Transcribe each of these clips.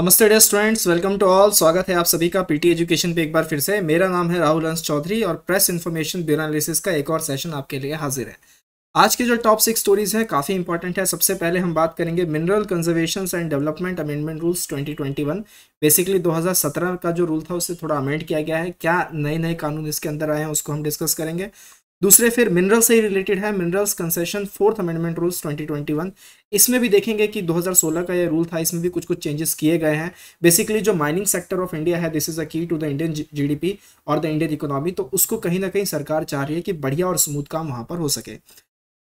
नमस्ते dear students welcome to all स्वागत है आप सभी का पीटी एजुकेशन पे एक बार फिर से मेरा नाम है राहुल अंश चौधरी और प्रेस इन्फॉर्मेशन ब्यूरो एनालिसिस का एक और सेशन आपके लिए हाजिर है आज की जो टॉप सिक्स स्टोरीज है काफ़ी इंपॉर्टेंट है सबसे पहले हम बात करेंगे mineral conservation and development amendment rules twenty basically दो का जो रूल था उसे थोड़ा अमेंड किया गया है क्या नए नए कानून इसके अंदर आए हैं उसको हम डिस्कस करेंगे दूसरे फिर मिनरल से ही रिलेटेड है minerals concession fourth amendment rules 2021 इसमें भी देखेंगे कि 2016 का ये रूल था इसमें भी कुछ कुछ चेंजेस किए गए हैं बेसिकली जो माइनिंग सेक्टर ऑफ इंडिया है this is a key to the Indian GDP और द इंडियन इकोनॉमी तो उसको कहीं ना कहीं सरकार चाह रही है कि बढ़िया और स्मूथ काम वहाँ पर हो सके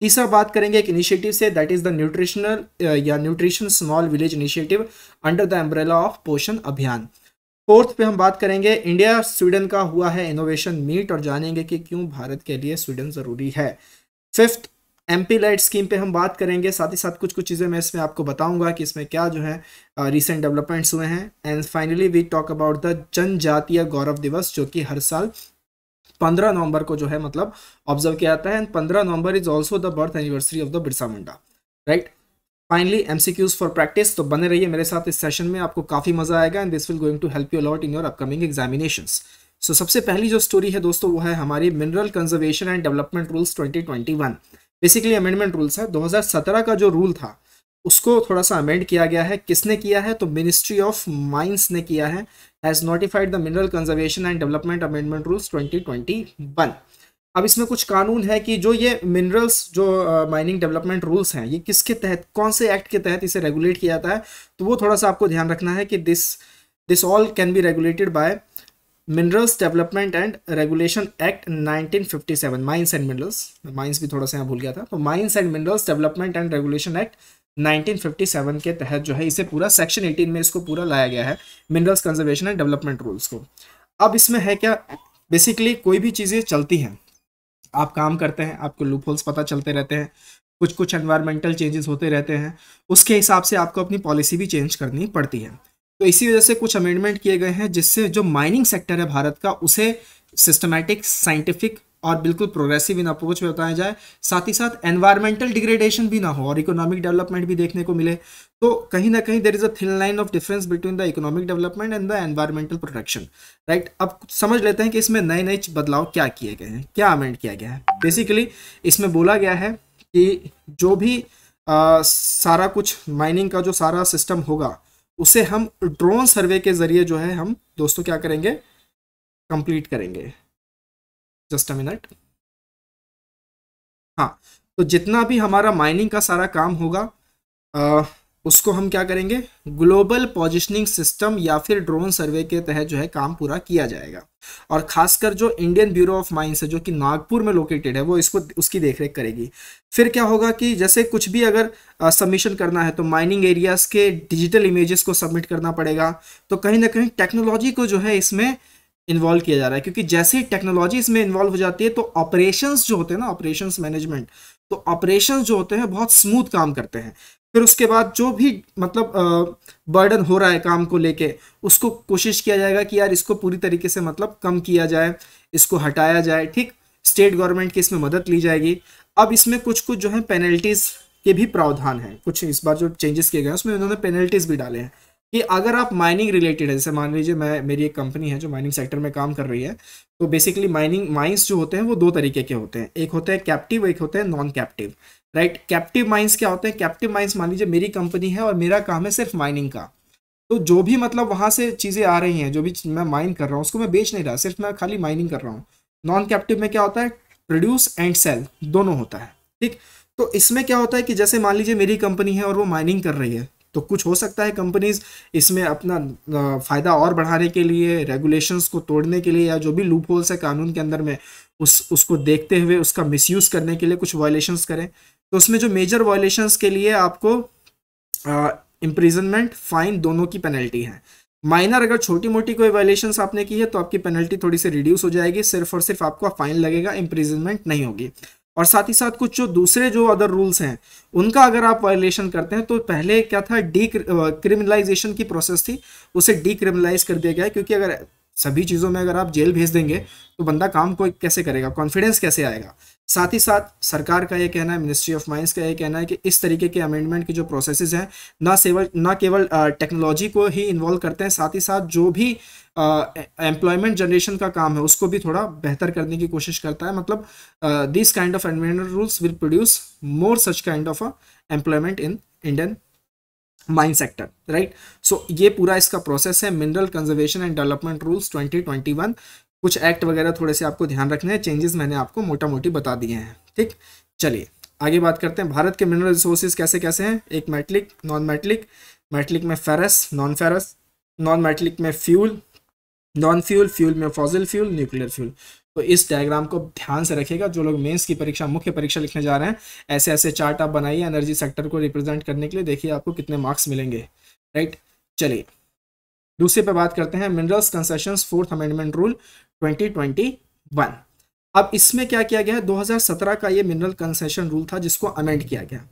तीसरा बात करेंगे एक इनिशिएटिव से दैट इज द न्यूट्रिशनल या nutrition small village initiative under the umbrella of Poshan Abhiyan fourth पे हम बात करेंगे इंडिया स्वीडन का हुआ है इनोवेशन मीट और जानेंगे कि क्यों भारत के लिए स्वीडन ज़रूरी है फिफ्थ एमपी लाइट स्कीम पे हम बात करेंगे साथ ही साथ कुछ कुछ चीज़ें मैं इसमें आपको बताऊंगा कि इसमें क्या जो है रिसेंट डेवलपमेंट्स हुए हैं and finally we talk about the Janjatiya Gaurav दिवस जो कि हर साल पंद्रह नवंबर को जो है मतलब ऑब्जर्व किया जाता है एंड पंद्रह November is also the birth anniversary of the Birsa Munda right finally M C Qs for practice तो बने रहिए मेरे साथ इस सेशन में आपको काफ़ी मजा आएगा and this will going to help you a lot in your upcoming examination so सबसे पहली जो स्टोरी है दोस्तों वो है हमारी mineral conservation and development rules 2021 basically amendment rules है 2017 का जो रूल था उसको थोड़ा सा अमेंड किया गया है किसने किया है तो मिनिस्ट्री ऑफ माइंस ने किया है has notified the mineral conservation and development amendment rules 2021 अब इसमें कुछ कानून है कि जो ये मिनरल्स जो माइनिंग डेवलपमेंट रूल्स हैं ये किसके तहत कौन से एक्ट के तहत इसे रेगुलेट किया जाता है तो वो थोड़ा सा आपको ध्यान रखना है कि this this all can be regulated by minerals development and regulation act 1957 mines and minerals mines भी थोड़ा सा यहाँ भूल गया था तो mines and minerals development and regulation act 1957 के तहत जो है इसे पूरा सेक्शन 18 में इसको पूरा लाया गया है minerals conservation and development rules को अब इसमें है क्या बेसिकली कोई भी चीज़ें चलती हैं आप काम करते हैं आपको लूप होल्स पता चलते रहते हैं कुछ कुछ एनवायरमेंटल चेंजेस होते रहते हैं उसके हिसाब से आपको अपनी पॉलिसी भी चेंज करनी पड़ती है तो इसी वजह से कुछ अमेंडमेंट किए गए हैं जिससे जो माइनिंग सेक्टर है भारत का उसे सिस्टमैटिक साइंटिफिक और बिल्कुल प्रोग्रेसिव इन अप्रोच में बताया जाए साथ ही साथ एनवायरमेंटल डिग्रेडेशन भी ना हो और इकोनॉमिक डेवलपमेंट भी देखने को मिले तो कहीं ना कहीं there is a thin line of difference between the economic development and the environmental protection right अब समझ लेते हैं कि इसमें नए नए बदलाव क्या किए गए हैं क्या अमेंड किया गया है बेसिकली इसमें बोला गया है कि जो भी आ, सारा कुछ माइनिंग का जो सारा सिस्टम होगा उसे हम ड्रोन सर्वे के जरिए जो है हम दोस्तों क्या करेंगे कंप्लीट करेंगे जस्ट अ मिनट हाँ तो जितना भी हमारा माइनिंग का सारा काम होगा आ, उसको हम क्या करेंगे ग्लोबल पोजिशनिंग सिस्टम या फिर ड्रोन सर्वे के तहत जो है काम पूरा किया जाएगा और खासकर जो इंडियन ब्यूरो ऑफ माइंस है जो कि नागपुर में लोकेटेड है वो इसको उसकी देखरेख करेगी फिर क्या होगा कि जैसे कुछ भी अगर सबमिशन करना है तो माइनिंग एरियाज के डिजिटल इमेजेस को सबमिट करना पड़ेगा तो कहीं ना कहीं टेक्नोलॉजी को जो है इसमें इन्वॉल्व किया जा रहा है क्योंकि जैसे ही टेक्नोलॉजी इसमें इन्वॉल्व हो जाती है तो ऑपरेशंस जो होते हैं ना ऑपरेशंस मैनेजमेंट तो ऑपरेशंस जो होते हैं बहुत स्मूथ काम करते हैं फिर उसके बाद जो भी मतलब बर्डन हो रहा है काम को लेके उसको कोशिश किया जाएगा कि यार इसको पूरी तरीके से मतलब कम किया जाए इसको हटाया जाए ठीक स्टेट गवर्नमेंट की इसमें मदद ली जाएगी अब इसमें कुछ कुछ जो है पेनल्टीज़ के भी प्रावधान हैं कुछ इस बार जो चेंजेस किए गए हैं उसमें उन्होंने पेनल्टीज़ भी डाले हैं कि अगर आप माइनिंग रिलेटेड है जैसे मान लीजिए मैं मेरी एक कंपनी है जो माइनिंग सेक्टर में काम कर रही है तो बेसिकली माइनिंग माइंस जो होते हैं वो दो तरीके के होते हैं एक होते हैं कैप्टिव एक होते हैं non captive right captive mines क्या होते हैं कैप्टिव माइंस मान लीजिए मेरी कंपनी है और मेरा काम है सिर्फ माइनिंग का तो जो भी मतलब वहाँ से चीज़ें आ रही हैं जो भी मैं माइन कर रहा हूँ उसको मैं बेच नहीं रहा सिर्फ मैं खाली माइनिंग कर रहा हूँ नॉन कैप्टिव में क्या होता है प्रोड्यूस एंड सेल दोनों होता है ठीक तो इसमें क्या होता है कि जैसे मान लीजिए मेरी कंपनी है और वो माइनिंग कर रही है तो कुछ हो सकता है कंपनीज इसमें अपना फ़ायदा और बढ़ाने के लिए रेगुलेशंस को तोड़ने के लिए या जो भी लूप होल्स है कानून के अंदर में उस उसको देखते हुए उसका मिसयूज़ करने के लिए कुछ वायलेशंस करें तो उसमें जो मेजर वायलेशंस के लिए आपको इम्प्रिजनमेंट फाइन दोनों की पेनल्टी है माइनर अगर छोटी मोटी कोई वायलेशन आपने की है तो आपकी पेनल्टी थोड़ी सी रिड्यूस हो जाएगी सिर्फ और सिर्फ आपको फाइन लगेगा इम्प्रिजनमेंट नहीं होगी और साथ ही साथ कुछ जो दूसरे जो अदर रूल्स हैं उनका अगर आप वायलेशन करते हैं तो पहले क्या था डी क्रिमिनलाइजेशन की प्रोसेस थी उसे डी क्रिमिनलाइज कर दिया गया है क्योंकि अगर सभी चीज़ों में अगर आप जेल भेज देंगे तो बंदा काम को कैसे करेगा कॉन्फिडेंस कैसे आएगा साथ ही साथ सरकार का ये कहना है मिनिस्ट्री ऑफ माइंस का ये कहना है कि इस तरीके के अमेंडमेंट की जो प्रोसेसेस हैं ना सेवल ना केवल टेक्नोलॉजी को ही इन्वॉल्व करते हैं साथ ही साथ जो भी एम्प्लॉयमेंट जनरेशन का काम है उसको भी थोड़ा बेहतर करने की कोशिश करता है मतलब this kind of environmental rules will produce more such kind of employment in Indian mine sector right so ये पूरा इसका प्रोसेस है mineral conservation and development rules 2021 कुछ एक्ट वगैरह थोड़े से आपको ध्यान रखने हैं चेंजेस मैंने आपको मोटा मोटी बता दिए हैं ठीक चलिए आगे बात करते हैं भारत के मिनरल रिसोर्सेज कैसे कैसे हैं एक मेटलिक नॉन मेटलिक मेटलिक में ferrous non ferrous non metallic में फ्यूल नॉन फ्यूल फ्यूल में फॉजिल फ्यूल न्यूक्लियर फ्यूल तो इस डायग्राम को ध्यान से रखेगा जो लोग मेंस की परीक्षा मुख्य परीक्षा लिखने जा रहे हैं ऐसे ऐसे चार्ट आप बनाइए एनर्जी सेक्टर को रिप्रेजेंट करने के लिए देखिए आपको कितने मार्क्स मिलेंगे राइट चलिए दूसरे पे बात करते हैं minerals concession fourth amendment rule 2021 अब इसमें क्या किया गया हजार 2017 का ये मिनरल कंसेशन रूल था जिसको अमेंड किया गया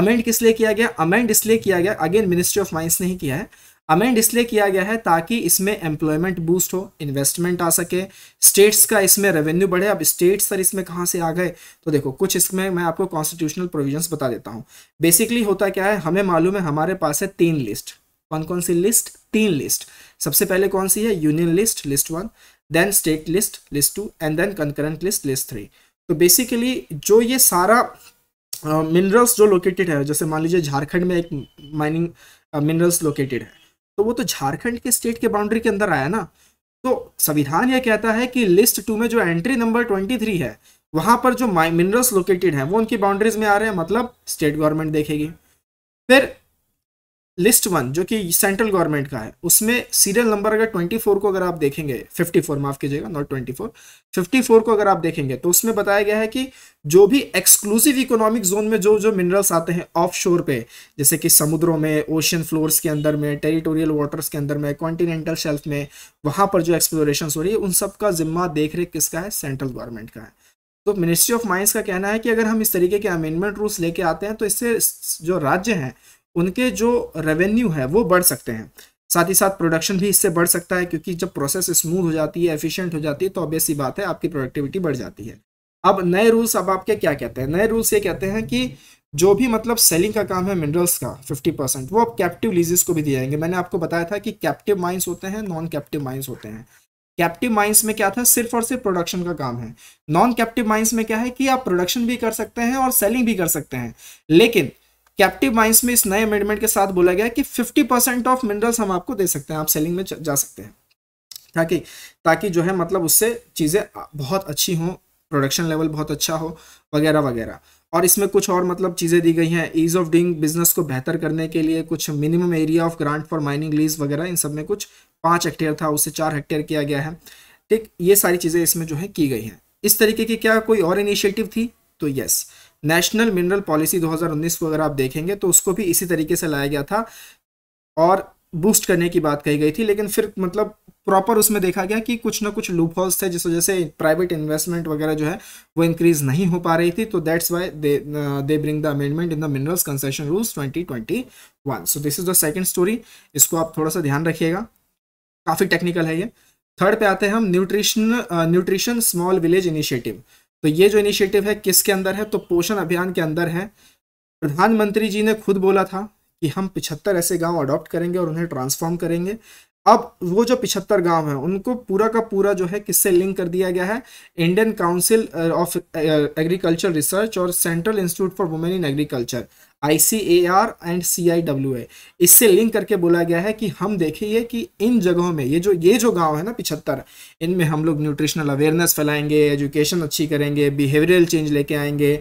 अमेंड किस लिए किया गया अमेंड इसलिए किया गया अगेन मिनिस्ट्री ऑफ माइंस ने ही किया है अमेंड इसलिए किया गया है ताकि इसमें एम्प्लॉयमेंट बूस्ट हो इन्वेस्टमेंट आ सके स्टेट्स का इसमें रेवेन्यू बढ़े अब स्टेट्स सर इसमें कहाँ से आ गए तो देखो कुछ इसमें मैं आपको कॉन्स्टिट्यूशनल प्रोविजंस बता देता हूँ बेसिकली होता क्या है हमें मालूम है हमारे पास है तीन लिस्ट कौन कौन सी लिस्ट तीन लिस्ट सबसे पहले कौन सी है union list list one then state list list two and then concurrent list list three तो बेसिकली जो ये सारा मिनरल्स uh, जो लोकेटेड है जैसे मान लीजिए झारखंड में एक माइनिंग मिनरल्स लोकेटेड है तो वो तो झारखंड के स्टेट के बाउंड्री के अंदर आया ना तो संविधान यह कहता है कि लिस्ट टू में जो एंट्री नंबर ट्वेंटी थ्री है वहां पर जो मिनरल्स लोकेटेड है वो उनकी बाउंड्रीज में आ रहे हैं मतलब स्टेट गवर्नमेंट देखेगी फिर लिस्ट वन जो कि सेंट्रल गवर्नमेंट का है उसमें सीरियल नंबर अगर 24 को अगर आप देखेंगे 54 माफ कीजिएगा नॉट 24 54 को अगर आप देखेंगे तो उसमें बताया गया है कि जो भी एक्सक्लूसिव इकोनॉमिक जोन में जो जो मिनरल्स आते हैं ऑफ शोर पे जैसे कि समुद्रों में ओशियन फ्लोर्स के अंदर में टेरिटोरियल वाटर्स के अंदर में कॉन्टिनेंटल शेल्फ में वहाँ पर जो एक्सप्लोरेशन हो रही है उन सब का जिम्मा देख रेख किसका है सेंट्रल गवर्नमेंट का है तो मिनिस्ट्री ऑफ माइंस का कहना है कि अगर हम इस तरीके के अमेंडमेंट रूल्स लेके आते हैं तो इससे जो राज्य हैं उनके जो रेवेन्यू है वो बढ़ सकते हैं साथ ही साथ प्रोडक्शन भी इससे बढ़ सकता है क्योंकि जब प्रोसेस स्मूथ हो जाती है एफिशिएंट हो जाती है तो ऑब्वियस ही बात है आपकी प्रोडक्टिविटी बढ़ जाती है अब नए रूल्स अब आपके क्या कहते हैं नए रूल्स ये कहते हैं कि जो भी मतलब सेलिंग का काम है मिनरल्स का 50 परसेंट वो अब कैप्टिव लीजेस को भी दिए जाएंगे मैंने आपको बताया था कि कैप्टिव माइंस होते हैं नॉन कैप्टिव माइंस होते हैं कैप्टिव माइंस में क्या था सिर्फ और सिर्फ प्रोडक्शन का काम है नॉन कैप्टिव माइंस में क्या है कि आप प्रोडक्शन भी कर सकते हैं और सेलिंग भी कर सकते हैं लेकिन कैप्टिव माइंस में इस नए अमेंडमेंट के साथ बोला गया कि 50 परसेंट ऑफ मिनरल्स हम आपको दे सकते हैं आप सेलिंग में जा सकते हैं ताकि ताकि जो है मतलब उससे चीज़ें बहुत अच्छी हों प्रोडक्शन लेवल बहुत अच्छा हो वगैरह वगैरह और इसमें कुछ और मतलब चीज़ें दी गई हैं ईज ऑफ डूइंग बिजनेस को बेहतर करने के लिए कुछ minimum area of grant for mining lease वगैरह इन सब में कुछ पाँच हेक्टेयर था उससे चार हेक्टेयर किया गया है ठीक ये सारी चीज़ें इसमें जो है की गई हैं इस तरीके की क्या कोई और इनिशिएटिव थी तो यस नेशनल मिनरल पॉलिसी 2019 को अगर आप देखेंगे तो उसको भी इसी तरीके से लाया गया था और बूस्ट करने की बात कही गई थी लेकिन फिर मतलब प्रॉपर उसमें देखा गया कि कुछ ना कुछ लूप हॉल्स थे जिस वजह से प्राइवेट इन्वेस्टमेंट वगैरह जो है वो इंक्रीज नहीं हो पा रही थी तो that's why they bring the amendment in the minerals concession rules 2021 so this is the second story इसको आप थोड़ा सा ध्यान रखिएगा काफ़ी टेक्निकल है ये थर्ड पे आते हैं हम nutrition nutrition small village initiative तो ये जो इनिशिएटिव है किसके अंदर है तो पोषण अभियान के अंदर है प्रधानमंत्री जी ने खुद बोला था कि हम पिछहत्तर ऐसे गांव अडॉप्ट करेंगे और उन्हें ट्रांसफॉर्म करेंगे अब वो जो पिछहत्तर गांव है उनको पूरा का पूरा जो है किससे लिंक कर दिया गया है Indian council of agriculture research और central institute for women in agriculture I C A R and C I W A इससे लिंक करके बोला गया है कि हम देखिए कि इन जगहों में ये जो ये जो गांव है ना पिछहत्तर इनमें हम लोग न्यूट्रिशनल अवेयरनेस फैलाएंगे एजुकेशन अच्छी करेंगे बिहेवियरल चेंज लेके आएंगे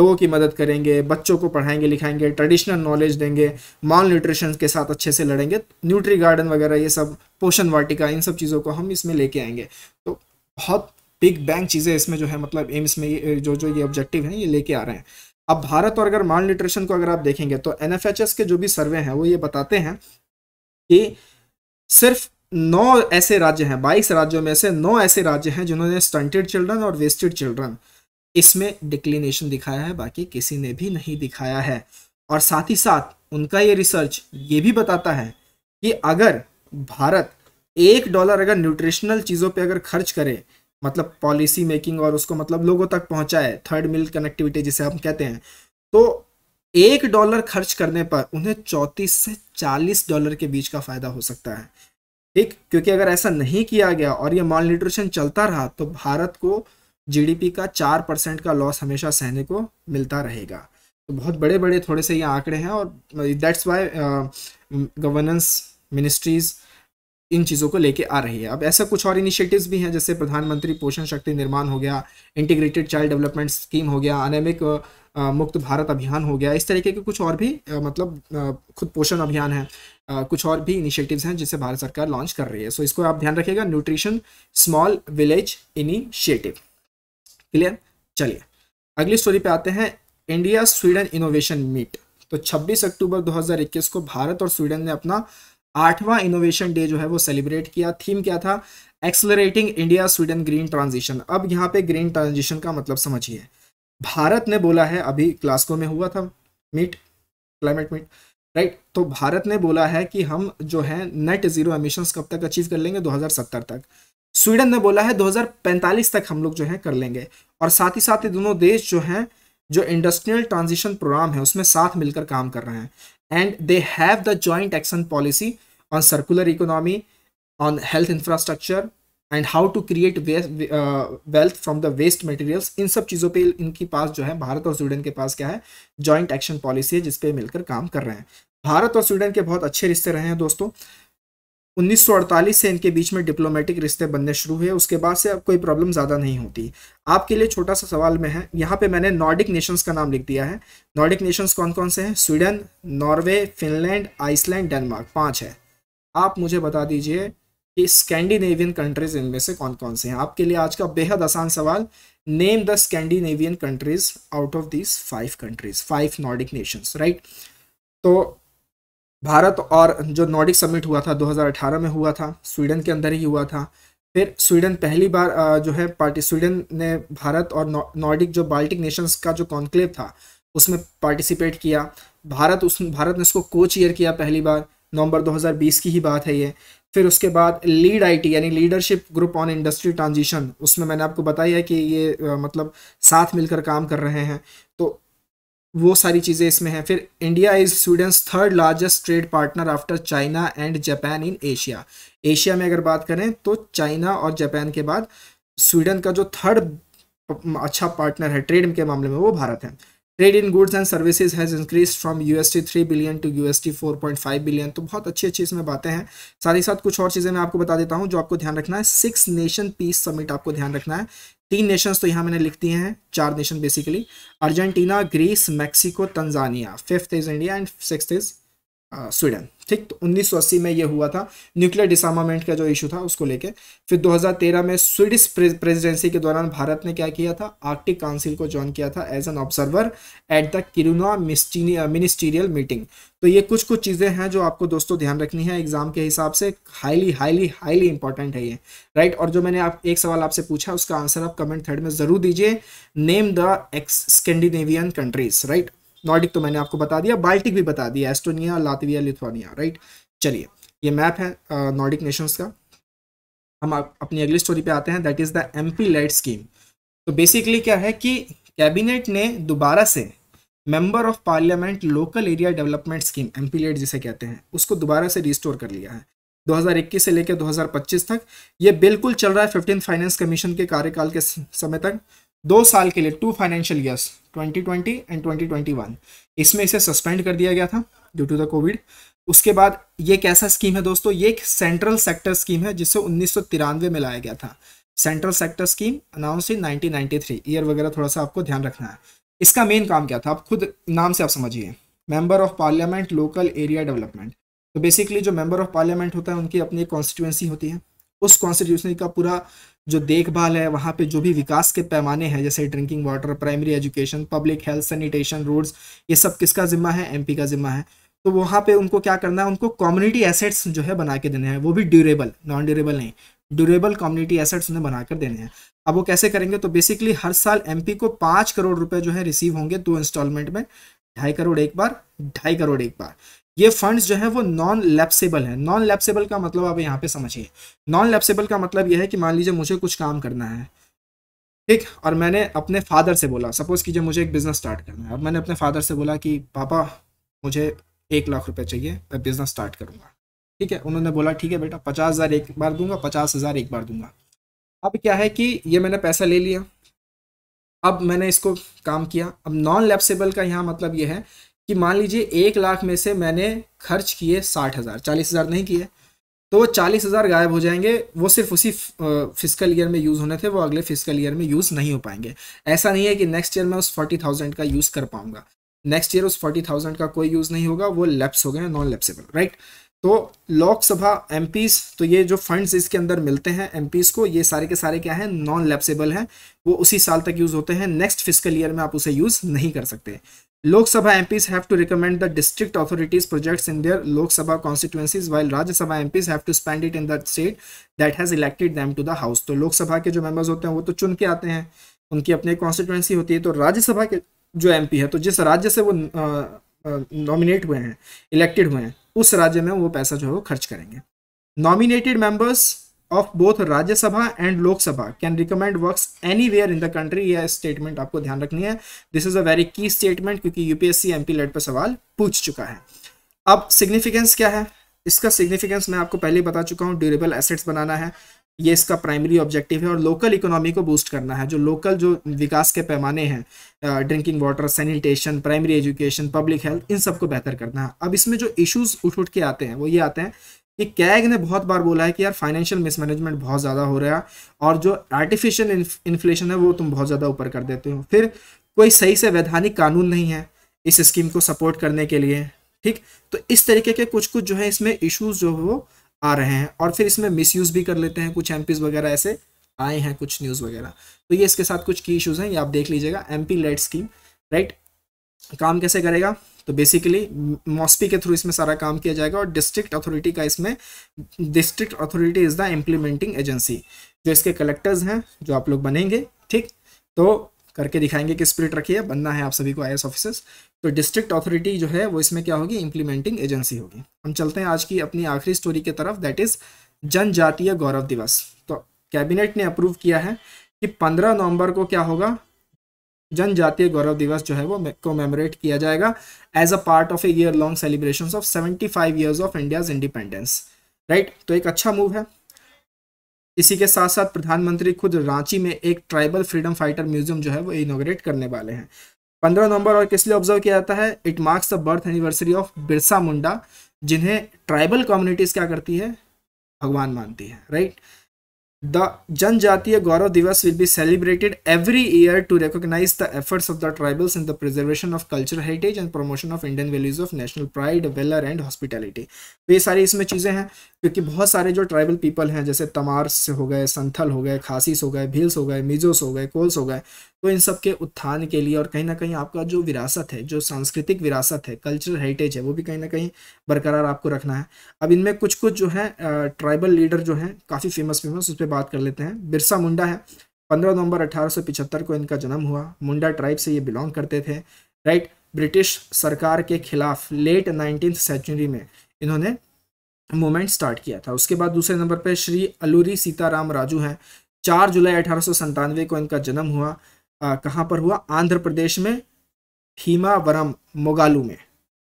लोगों की मदद करेंगे बच्चों को पढ़ाएंगे लिखाएंगे ट्रेडिशनल नॉलेज देंगे मॉल न्यूट्रिशन के साथ अच्छे से लड़ेंगे न्यूट्री गार्डन वगैरह ये सब पोषण वाटिका इन सब चीज़ों को हम इसमें लेके आएंगे तो बहुत बिग बैंग चीज़ें इसमें जो है मतलब एम्स में जो जो ये ऑब्जेक्टिव हैं ये लेके आ रहे हैं अब भारत और अगर माल न्यूट्रिशन को अगर आप देखेंगे तो एन के जो भी सर्वे हैं वो ये बताते हैं कि सिर्फ नौ ऐसे राज्य हैं बाईस राज्यों में से नौ ऐसे राज्य हैं जिन्होंने स्टंटेड चिल्ड्रन और वेस्टेड चिल्ड्रन इसमें डिक्लिनेशन दिखाया है बाकी किसी ने भी नहीं दिखाया है और साथ ही साथ उनका ये रिसर्च ये भी बताता है कि अगर भारत एक डॉलर अगर न्यूट्रिशनल चीज़ों पे अगर खर्च करे मतलब पॉलिसी मेकिंग और उसको मतलब लोगों तक पहुंचाए थर्ड मिल कनेक्टिविटी जिसे हम कहते हैं तो एक डॉलर खर्च करने पर उन्हें चौंतीस से चालीस डॉलर के बीच का फायदा हो सकता है ठीक क्योंकि अगर ऐसा नहीं किया गया और ये माल न्यूट्रिशन चलता रहा तो भारत को जीडीपी का चार परसेंट का लॉस हमेशा सहने को मिलता रहेगा तो बहुत बड़े बड़े थोड़े से ये आंकड़े हैं और दैट्स वाई गवर्नेंस मिनिस्ट्रीज़ इन चीज़ों को लेके आ रही है अब ऐसा कुछ और इनिशिएटिव्स भी हैं जैसे प्रधानमंत्री पोषण शक्ति निर्माण हो गया इंटीग्रेटेड चाइल्ड डेवलपमेंट स्कीम हो गया अनेमिक मुक्त भारत अभियान हो गया इस तरीके के कुछ और भी मतलब खुद पोषण अभियान है कुछ और भी इनिशिएटिव्स हैं जिसे भारत सरकार लॉन्च कर रही है सो इसको आप ध्यान रखिएगा nutrition small village initiative clear चलिए अगली स्टोरी पे आते हैं इंडिया स्वीडन इनोवेशन मीट तो 26 अक्टूबर 2021 को भारत और स्वीडन ने अपना आठवां इनोवेशन डे जो है वो सेलिब्रेट किया थीम क्या था accelerating India Sweden green transition अब यहाँ पे ग्रीन ट्रांजिशन का मतलब समझिए भारत ने बोला है अभी क्लास्को में हुआ था मीट क्लाइमेट मीट राइट तो भारत ने बोला है कि हम जो है नेट जीरो एमिशन कब तक अचीव कर लेंगे 2070 तक स्वीडन ने बोला है 2045 तक हम लोग जो है कर लेंगे और साथ ही साथ ये दोनों देश जो हैं जो इंडस्ट्रियल ट्रांजिशन प्रोग्राम है उसमें साथ मिलकर काम कर रहे हैं and they have the joint action policy on circular economy, on health infrastructure, and how to create wealth from the waste materials इन सब चीज़ों पे इनके पास जो है भारत और स्वीडन के पास क्या है जॉइंट एक्शन पॉलिसी है जिसपे मिलकर काम कर रहे हैं भारत और स्वीडन के बहुत अच्छे रिश्ते रहे हैं दोस्तों 1948 से इनके बीच में डिप्लोमेटिक रिश्ते बनने शुरू हुए उसके बाद से अब कोई प्रॉब्लम ज़्यादा नहीं होती आपके लिए छोटा सा सवाल में है यहाँ पे मैंने नॉर्डिक नेशंस का नाम लिख दिया है नॉर्डिक नेशंस कौन कौन से हैं Sweden Norway Finland Iceland Denmark पांच है आप मुझे बता दीजिए कि स्कैंडिनेवियन कंट्रीज इनमें से कौन कौन से हैं आपके लिए आज का बेहद आसान सवाल name the Scandinavian countries out of these five countries five Nordic nations right तो भारत और जो नॉर्डिक समिट हुआ था 2018 में हुआ था स्वीडन के अंदर ही हुआ था फिर स्वीडन पहली बार जो है पार्टी स्वीडन ने भारत और नॉर्डिक जो बाल्टिक नेशंस का जो कॉन्क्लेव था उसमें पार्टिसिपेट किया भारत उस भारत ने उसको को चेयर किया पहली बार नवंबर 2020 की ही बात है ये फिर उसके बाद लीड आईटी यानी leadership group on industry transition उसमें मैंने आपको बताया कि ये मतलब साथ मिलकर काम कर रहे हैं तो वो सारी चीज़ें इसमें हैं फिर India is Sweden's third largest trade partner after China and Japan in Asia Asia में अगर बात करें तो चाइना और जापान के बाद स्वीडन का जो थर्ड अच्छा पार्टनर है ट्रेड के मामले में वो भारत है trade in goods and services has increase from U S D three billion to U S D four point five billion तो बहुत अच्छी अच्छी इसमें बातें हैं साथ ही साथ कुछ और चीज़ें मैं आपको बता देता हूँ जो आपको ध्यान रखना है सिक्स नेशन पीस समिट आपको ध्यान रखना है तीन नेशंस तो यहाँ मैंने लिख दिए हैं चार nation basically Argentina Greece Mexico Tanzania fifth is India and six is Sweden ठीक तो 1980 में ये हुआ था न्यूक्लियर डिसामामेंट का जो इशू था उसको लेके फिर 2013 में स्वीडिश प्रेसिडेंसी के दौरान भारत ने क्या किया था आर्कटिक काउंसिल को ज्वाइन किया था as an observer at the Kiruna ministerial meeting तो ये कुछ कुछ चीज़ें हैं जो आपको दोस्तों ध्यान रखनी है एग्जाम के हिसाब से हाईली हाईली हाईली इंपॉर्टेंट है ये राइट और जो मैंने आप एक सवाल आपसे पूछा उसका आंसर आप कमेंट थर्ड में ज़रूर दीजिए name the ex Scandinavian countries right Nordic तो मैंने आपको बता दिया बाल्टिक भी बता दिया एस्टोनिया लातविया लिथुआनिया राइट चलिए ये मैप है नॉर्डिक नेशंस का हम अपनी अगली स्टोरी पे आते हैं that is the M P LAD scheme तो बेसिकली क्या है कि कैबिनेट ने दोबारा से member of parliament local area development scheme M P LAD जिसे कहते हैं उसको दोबारा से रिस्टोर कर लिया है 2021 से लेकर 2025 तक ये बिल्कुल चल रहा है फिफ्टीन फाइनेंस कमीशन के कार्यकाल के समय तक दो साल के लिए टू फाइनेंशियल ईयर्स 2020 एंड 2021 इसमें इसे सस्पेंड कर दिया गया था ड्यू टू द कोविड उसके बाद ये कैसा स्कीम है दोस्तों ये एक सेंट्रल सेक्टर स्कीम है जिसे उन्नीस में लाया गया था central sector scheme announce in 1993 year वगैरह थोड़ा सा आपको ध्यान रखना है इसका मेन काम क्या था आप खुद नाम से आप समझिए member of parliament local area development तो बेसिकली जो मेंबर ऑफ पार्लियामेंट होता है उनकी अपनी कॉन्स्टिट्यूंसी होती है उस कॉन्स्टिट्यूंसी का पूरा जो देखभाल है वहाँ पे जो भी विकास के पैमाने हैं जैसे drinking water primary education public health sanitation roads ये सब किसका जिम्मा है एमपी का जिम्मा है तो वहाँ पे उनको क्या करना है उनको कम्युनिटी एसेट्स जो है बना के देने हैं वो भी ड्यूरेबल नॉन ड्यूरेबल नहीं ड्यूरेबल कम्युनिटी एसेट्स उन्हें बनाकर देने हैं अब वो कैसे करेंगे तो बेसिकली हर साल एम को पाँच करोड़ रुपए जो है रिसीव होंगे दो इंस्टॉलमेंट में ढाई करोड़ एक बार ढाई करोड़ एक बार ये फंड्स जो है वो नॉन लैप्सेबल है नॉन लैप्सेबल का मतलब आप यहाँ पे समझिए नॉन लैप्सेबल का मतलब यह है कि मान लीजिए मुझे कुछ काम करना है ठीक और मैंने अपने फादर से बोला सपोज कीजिए मुझे एक बिजनेस स्टार्ट करना है और मैंने अपने फादर से बोला कि पापा मुझे एक लाख रुपये चाहिए मैं बिजनेस स्टार्ट करूँगा ठीक है उन्होंने बोला ठीक है बेटा पचास हज़ार एक बार दूंगा पचास हज़ार एक बार दूंगा अब क्या है कि ये मैंने पैसा ले लिया अब मैंने इसको काम किया अब नॉन लैप्सेबल का यहाँ मतलब ये है कि मान लीजिए एक लाख में से मैंने खर्च किए साठ हज़ार चालीस हज़ार नहीं किए तो वो चालीस हज़ार गायब हो जाएंगे वो सिर्फ उसी फिजिकल ईयर में यूज़ होने थे वो अगले फिजिकल ईयर में यूज़ नहीं हो पाएंगे ऐसा नहीं है कि नेक्स्ट ईयर मैं उस फोर्टी थाउजेंड का यूज़ कर पाऊंगा नेक्स्ट ईयर उस फोर्टी थाउजेंड का कोई यूज़ नहीं होगा वो लेप्स हो गए नॉन लेप्सेबल राइट तो लोकसभा एम तो ये जो फंड्स इसके अंदर मिलते हैं एम को ये सारे के सारे क्या है नॉन लेप्सेबल हैं वो उसी साल तक यूज़ होते हैं नेक्स्ट फिजिकल ईयर में आप उसे यूज़ नहीं कर सकते Lok Sabha MPs have to recommend the district authorities projects in their Lok Sabha constituencies while Rajya Sabha MPs have to spend it in the state that has elected them to the house. तो लोक सभा के जो members होते हैं वो तो चुन के आते हैं उनकी अपनी कॉन्स्टिट्यूंसी होती है तो राज्यसभा के जो एमपी है तो जिस राज्य से वो नॉमिनेट हुए हैं इलेक्टेड हुए हैं उस राज्य में वो पैसा जो है वो खर्च करेंगे nominated members of both Rajya Sabha and Lok Sabha can recommend works where in the country यह स्टेटमेंट आपको ध्यान रखनी है this is a very key statement क्योंकि यूपीएससी पी लेट पर सवाल पूछ चुका है अब सिग्निफिकेंस क्या है इसका सिग्निफिकेंस मैं आपको पहले बता चुका हूँ ड्यूरेबल एसेट्स बनाना है ये इसका प्राइमरी ऑब्जेक्टिव है और लोकल इकोनॉमी को बूस्ट करना है जो लोकल जो विकास के पैमाने हैं drinking water sanitation primary education public health इन सबको बेहतर करना है अब इसमें जो इश्यूज उठ उठ के आते हैं वो ये आते हैं कि कैग ने बहुत बार बोला है कि यार फाइनेंशियल मिसमैनेजमेंट बहुत ज़्यादा हो रहा है और जो आर्टिफिशियल इन्फ्लेशन है वो तुम बहुत ज़्यादा ऊपर कर देते हो फिर कोई सही से वैधानिक कानून नहीं है इस स्कीम को सपोर्ट करने के लिए ठीक तो इस तरीके के कुछ कुछ जो है इसमें इश्यूज जो है वो आ रहे हैं और फिर इसमें मिसयूज भी कर लेते हैं कुछ एम वगैरह ऐसे आए हैं कुछ न्यूज़ वगैरह तो ये इसके साथ कुछ की इशूज हैं ये आप देख लीजिएगा M P lad scheme right काम कैसे करेगा तो बेसिकली मॉस्पी के थ्रू इसमें सारा काम किया जाएगा और डिस्ट्रिक्ट अथॉरिटी का इसमें district authority is the implementing agency जो इसके कलेक्टर्स हैं जो आप लोग बनेंगे ठीक तो करके दिखाएंगे कि स्प्रिट रखिए बनना है आप सभी को आई ऑफिसर्स तो डिस्ट्रिक्ट अथॉरिटी जो है वो इसमें क्या होगी इम्प्लीमेंटिंग एजेंसी होगी हम चलते हैं आज की अपनी आखिरी स्टोरी की तरफ दैट इज़ जनजातीय गौरव दिवस तो कैबिनेट ने अप्रूव किया है कि 15 नवंबर को क्या होगा जनजातीय गौरव दिवस जो है वो कोमेमोरेट किया जाएगा as a part of a year long celebration of seventy five years of India's independence right तो एक अच्छा मूव है इसी के साथ साथ प्रधानमंत्री खुद रांची में एक ट्राइबल फ्रीडम फाइटर म्यूजियम जो है वो इनोग्रेट करने वाले हैं पंद्रह नवंबर और किस लिए ऑब्जर्व किया जाता है it marks the birth anniversary of Birsa Munda जिन्हें ट्राइबल कम्युनिटीज क्या करती है भगवान मानती है right right? The Janjatiya Gaurav Divas will be celebrated every year to recognize the efforts of the tribals in the preservation of culture heritage and promotion of Indian values of national pride valour and hospitality ये सारी इसमें चीज़ें हैं क्योंकि बहुत सारे जो tribal people हैं जैसे तमार्स हो गए संथल हो गए खासिस हो गए भील्स हो गए मिजोस हो गए कोल्स हो गए तो इन सब के उत्थान के लिए और कहीं ना कहीं आपका जो विरासत है जो सांस्कृतिक विरासत है कल्चरल हेरिटेज है वो भी कहीं ना कहीं बरकरार आपको रखना है अब इनमें कुछ कुछ जो है ट्राइबल लीडर जो हैं काफ़ी फेमस फेमस उस पर बात कर लेते हैं बिरसा मुंडा है पंद्रह नवंबर अठारह को इनका जन्म हुआ मुंडा ट्राइब से ये बिलोंग करते थे राइट ब्रिटिश सरकार के खिलाफ लेट नाइनटीन सेंचुरी में इन्होंने मूवमेंट स्टार्ट किया था उसके बाद दूसरे नंबर पर श्री अलूरी सीताराम राजू हैं चार जुलाई अठारह को इनका जन्म हुआ कहाँ पर हुआ आंध्र प्रदेश में भीमावरम मोगालू में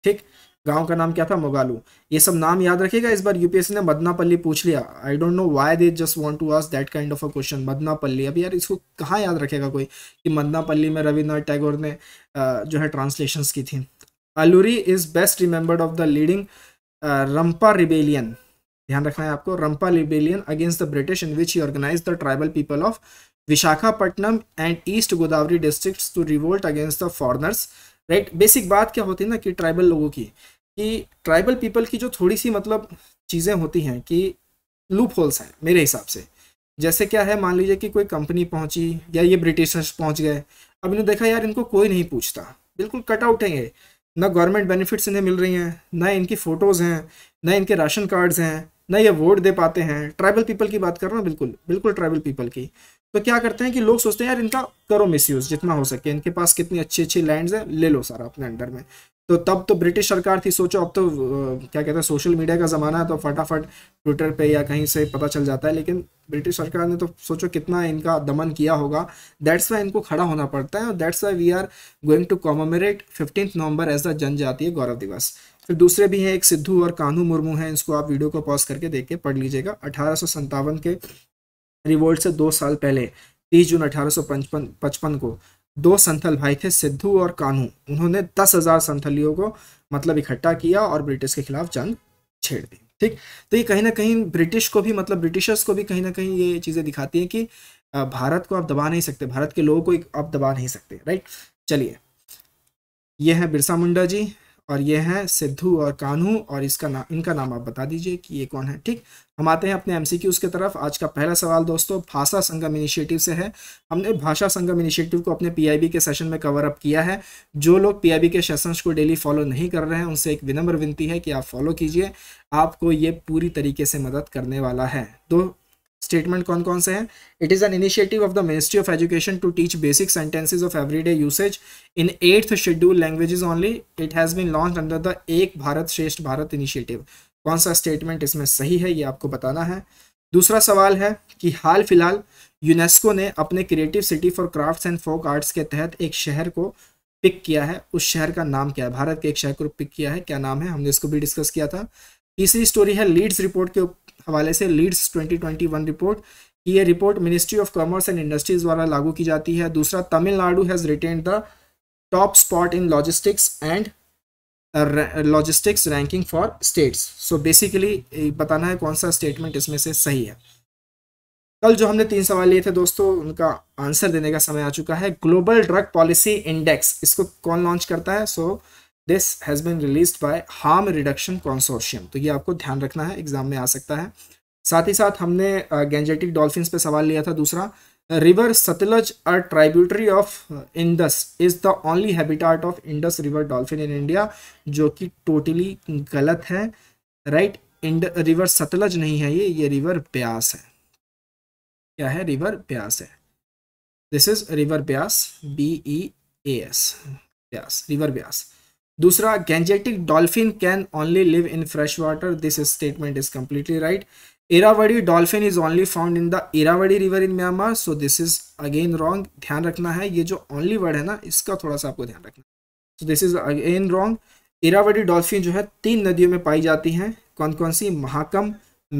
ठीक गांव का नाम क्या था मोगालू ये सब नाम याद रखेगा इस बार यूपीएससी ने मदनापल्ली पूछ लिया I don't know why they just want to ask that kind of a question Madanapalle अब यार इसको कहाँ याद रखेगा कोई कि मदनापल्ली में रविन्द्रनाथ टैगोर ने जो है ट्रांसलेशन की थी Alluri is best remembered of the leading Rampa rebellion ध्यान रखना है आपको Rampa rebellion against the British in which he organise the tribal people of Visakhapatnam and East Godavari district to revolt against the foreigners right basic बात क्या होती है ना कि ट्राइबल लोगों की कि ट्राइबल पीपल की जो थोड़ी सी मतलब चीज़ें होती हैं कि लूप होल्स हैं मेरे हिसाब से जैसे क्या है मान लीजिए कि कोई कंपनी पहुंची या ये ब्रिटिशर्स पहुंच गए अब इन्होंने देखा यार इनको कोई नहीं पूछता बिल्कुल कट आउट है ये ना गवर्नमेंट बेनिफिट्स इन्हें मिल रही हैं ना इनकी फ़ोटोज़ हैं ना इनके राशन कार्ड्स हैं ना ये वोट दे पाते हैं ट्राइबल पीपल की बात कर रहा हूँ बिल्कुल बिल्कुल ट्राइबल पीपल की तो क्या करते हैं कि लोग सोचते हैं यार इनका करो मिसयूज़ जितना हो सके इनके पास कितनी अच्छी अच्छी लैंड्स हैं ले लो सारा अपने अंडर में तो तब तो ब्रिटिश सरकार थी सोचो अब तो क्या कहते हैं सोशल मीडिया का ज़माना है तो फटाफट ट्विटर पे या कहीं से पता चल जाता है लेकिन ब्रिटिश सरकार ने तो सोचो कितना इनका दमन किया होगा दैट्स वाई इनको खड़ा होना पड़ता है और that's why we are going to commemorate fifteen November as the Janjatiya Gaurav दिवस फिर दूसरे भी हैं एक सिद्धू और कान्हू मुर्मू हैं इसको आप वीडियो को पॉज करके देख के पढ़ लीजिएगा अठारह के रिवोल्ट से दो साल पहले तीस जून अठारह को दो संथल भाई थे सिद्धू और कानू उन्होंने दस हजार संथलियों को मतलब इकट्ठा किया और ब्रिटिश के खिलाफ जंग छेड़ दी ठीक तो ये कहीं ना कहीं ब्रिटिश को भी मतलब ब्रिटिशर्स को भी कहीं ना कहीं ये चीज़ें दिखाती हैं कि भारत को आप दबा नहीं सकते भारत के लोगों को आप दबा नहीं सकते राइट चलिए ये है बिरसा मुंडा जी और ये हैं सिद्धू और कानू और इसका नाम इनका नाम आप बता दीजिए कि ये कौन है ठीक हम आते हैं अपने एम सी के तरफ आज का पहला सवाल दोस्तों भाषा संगम इनिशिएटिव से है हमने भाषा संगम इनिशिएटिव को अपने पीआईबी के सेशन में कवर अप किया है जो लोग पीआईबी के सेशंस को डेली फॉलो नहीं कर रहे हैं उनसे एक विनम्र विनती है कि आप फॉलो कीजिए आपको ये पूरी तरीके से मदद करने वाला है दो स्टेटमेंट कौन कौन से हैं it is an initiative of the ministry of education to teach basic sentences of everyday usage in eighth schedule languages only it has been launch under the Ek Bharat श्रेष्ठ भारत इनिशिएटिव कौन सा स्टेटमेंट इसमें सही है ये आपको बताना है दूसरा सवाल है कि हाल फिलहाल यूनेस्को ने अपने creative city for craft and folk arts के तहत एक शहर को पिक किया है उस शहर का नाम क्या है भारत के एक शहर को पिक किया है क्या नाम है हमने इसको भी डिस्कस किया था तीसरी स्टोरी है लीड्स रिपोर्ट के हवाले से लीड्स 2021 रिपोर्ट ये report ministry of commerce and industries द्वारा लागू की जाती है दूसरा Tamil Nadu has retain the top spot in logistics and logistics ranking for states so basically बताना है कौन सा स्टेटमेंट इसमें से सही है कल जो हमने तीन सवाल लिए थे दोस्तों उनका आंसर देने का समय आ चुका है ग्लोबल ड्रग पॉलिसी इंडेक्स इसको कौन लॉन्च करता है so so, this has been release by harm reduction consortium तो ये आपको ध्यान रखना है एग्जाम में आ सकता है साथ ही साथ हमने गेंजेटिक डॉल्फिन्स पे सवाल लिया था दूसरा river Sutlej a tributary of Indus is the only habitat of Indus river dolphin in India जो कि टोटली गलत है राइट इंड रिवर सतलज नहीं है ये ये रिवर ब्यास है क्या है रिवर ब्यास है this is river Beas B E S Beas river Beas दूसरा Gangetic dolphin can only live in fresh water this statement is completely right Irrawaddy dolphin is only found in the Irrawaddy river in Myanmar so this is again wrong ध्यान रखना है ये जो only word है ना इसका थोड़ा सा आपको ध्यान रखना so this is again wrong Irrawaddy dolphin जो है तीन नदियों में पाई जाती हैं कौन कौन सी महाकम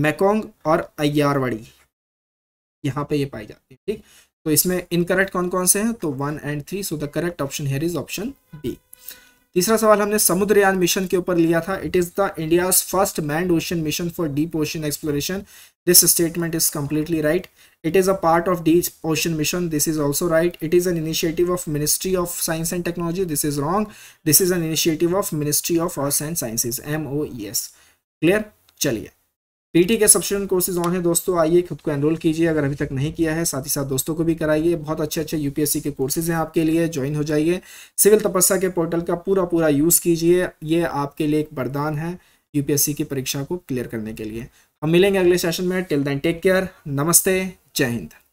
मैकोंग और अयारवड़ी यहाँ पे ये पाई जाती है ठीक तो इसमें इनकरेक्ट कौन कौन से हैं तो one and three so the correct option here is option B तीसरा सवाल हमने समुद्रयान मिशन के ऊपर लिया था it is the India first manned ocean mission for deep ocean exploration this statement is completely right it is a part of deep ocean mission this is also right it is an initiative of ministry of science and technology this is wrong this is an initiative of ministry of arts and sciences M O E S clear चलिए PT के subscription courses on है दोस्तों आइए खुद को enrol कीजिए अगर अभी तक नहीं किया है साथ ही साथ दोस्तों को भी कराइए बहुत अच्छे अच्छे यूपीएससी के कोर्सेज हैं आपके लिए ज्वाइन हो जाइए सिविल तपस्या के पोर्टल का पूरा पूरा यूज़ कीजिए ये आपके लिए एक वरदान है यूपीएससी की परीक्षा को क्लियर करने के लिए हम मिलेंगे अगले सेशन में टिल देन टेक केयर नमस्ते जय हिंद